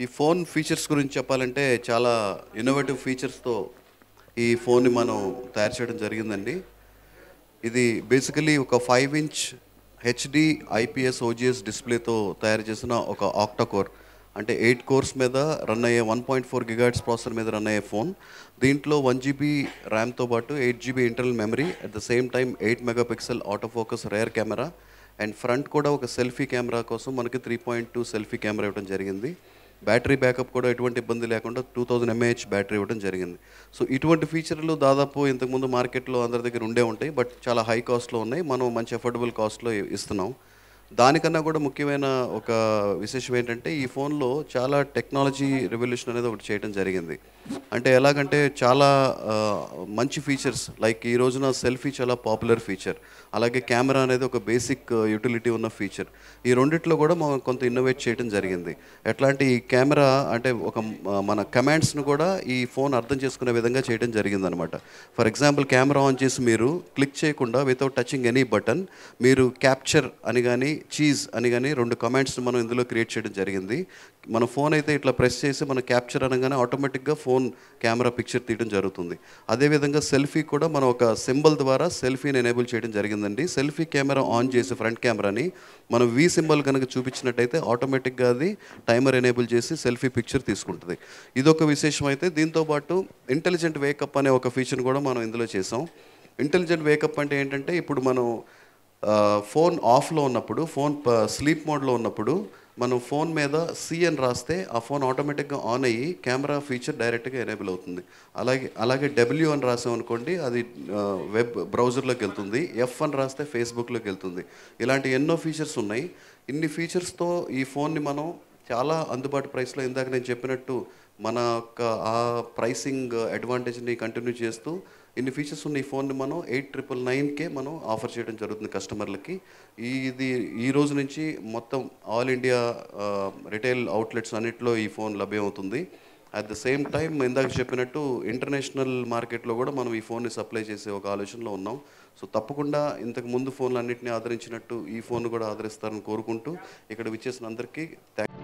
ఈ phone features గురించి చెప్పాలంటే చాలా ఇన్నోవేటివ్ ఫీచర్స్తో ఈ ఫోన్ని మనం తయారు చేయడం జరిగిందండి ఇది బేసికలీ ఒక five inch HD IPS OGS డిస్ప్లేతో తయారు చేసిన ఒక ఆక్టోకోర్ అంటే ఎయిట్ కోర్స్ మీద రన్ అయ్యే one point four gigahertz processor మీద రన్ అయ్యే ఫోన్ దీంట్లో వన్ జీబీ ర్యామ్తో పాటు eight GB internal memory at the same time eight megapixel auto focus rear camera and front కూడా ఒక సెల్ఫీ కెమెరా కోసం మనకి three point two selfie camera ఇవ్వడం జరిగింది బ్యాటరీ బ్యాకప్ కూడా ఎటువంటి ఇబ్బంది లేకుండా టూ థౌజండ్ ఎంఏహెచ్ బ్యాటరీ ఇవ్వడం జరిగింది సో ఇటువంటి ఫీచర్లు దాదాపు ఇంతకుముందు మార్కెట్లో అందరి దగ్గర ఉండే ఉంటాయి బట్ చాలా హై కాస్ట్లో ఉన్నాయి మనం మంచి అఫోర్డబుల్ కాస్ట్లో ఇస్తున్నాం దానికన్నా కూడా ముఖ్యమైన ఒక విశేషం ఏంటంటే ఈ ఫోన్లో చాలా టెక్నాలజీ రెవల్యూషన్ అనేది ఒకటి చేయడం జరిగింది అంటే ఎలాగంటే చాలా మంచి ఫీచర్స్ లైక్ ఈ రోజున సెల్ఫీ చాలా పాపులర్ ఫీచర్ అలాగే కెమెరా అనేది ఒక బేసిక్ యూటిలిటీ ఉన్న ఫీచర్ ఈ రెండిట్లో కూడా మనం కొంత ఇన్నోవేట్ చేయడం జరిగింది ఎట్లాంటి ఈ కెమెరా అంటే ఒక మన కమాండ్స్ను కూడా ఈ ఫోన్ అర్థం చేసుకునే విధంగా చేయడం జరిగిందనమాట ఫర్ ఎగ్జాంపుల్ కెమెరా ఆన్ చేసి మీరు క్లిక్ చేయకుండా వితౌట్ టచింగ్ ఎనీ బటన్ మీరు క్యాప్చర్ అని కానీ చీజ్ అని కానీ రెండు కమాండ్స్ మనం ఇందులో క్రియేట్ చేయడం జరిగింది మన ఫోన్ అయితే ఇట్లా ప్రెస్ చేసి మన క్యాప్చర్ అనగానే ఆటోమేటిక్గా ఫోన్ కెమెరా పిక్చర్ తీయడం జరుగుతుంది అదేవిధంగా సెల్ఫీ కూడా మనం ఒక సింబల్ ద్వారా సెల్ఫీని ఎనేబుల్ చేయడం జరిగిందండి సెల్ఫీ కెమెరా ఆన్ చేసి ఫ్రంట్ కెమెరాని మనం వి సింబల్ కనుక చూపించినట్టయితే ఆటోమేటిక్గా అది టైమర్ ఎనేబుల్ చేసి సెల్ఫీ పిక్చర్ తీసుకుంటుంది ఇదొక విశేషం అయితే దీంతోపాటు ఇంటెలిజెంట్ వేకప్ అనే ఒక ఫీచర్ కూడా మనం ఇందులో చేసాం ఇంటెలిజెంట్ వేకప్ అంటే ఏంటంటే ఇప్పుడు మనం ఫోన్ ఆఫ్లో ఉన్నప్పుడు ఫోన్ స్లీప్ మోడ్లో ఉన్నప్పుడు మనం ఫోన్ మీద సి అని రాస్తే ఆ ఫోన్ ఆటోమేటిక్గా ఆన్ అయ్యి కెమెరా ఫీచర్ డైరెక్ట్గా ఎనేబుల్ అవుతుంది అలాగే అలాగే డబ్ల్యూ అని రాసామనుకోండి అది వెబ్ బ్రౌజర్లోకి వెళ్తుంది ఎఫ్ అని రాస్తే ఫేస్బుక్లోకి వెళ్తుంది ఇలాంటి ఎన్నో ఫీచర్స్ ఉన్నాయి ఇన్ని ఫీచర్స్తో ఈ ఫోన్ని మనం చాలా అందుబాటు ప్రైస్లో ఇందాక నేను చెప్పినట్టు మన యొక్క ఆ ప్రైసింగ్ అడ్వాంటేజ్ని కంటిన్యూ చేస్తూ ఇన్ని ఫీచర్స్ ఉన్న ఈ ఫోన్ని మనం ఎయిట్ ట్రిపుల్ నైన్కే మనం ఆఫర్ చేయడం జరుగుతుంది కస్టమర్లకి ఇది ఈ రోజు నుంచి మొత్తం ఆల్ ఇండియా రిటైల్ అవుట్లెట్స్ అన్నింటిలో ఈ ఫోన్ లభ్యమవుతుంది అట్ ద సేమ్ టైం ఇందాక చెప్పినట్టు ఇంటర్నేషనల్ మార్కెట్లో కూడా మనం ఈ ఫోన్ని సప్లై చేసే ఒక ఆలోచనలో ఉన్నాం సో తప్పకుండా ఇంతకు ముందు ఫోన్లు అన్నింటినీ ఆదరించినట్టు ఈ ఫోన్ కూడా ఆదరిస్తారని కోరుకుంటూ ఇక్కడ విచ్చేసిన అందరికీ థ్యాంక్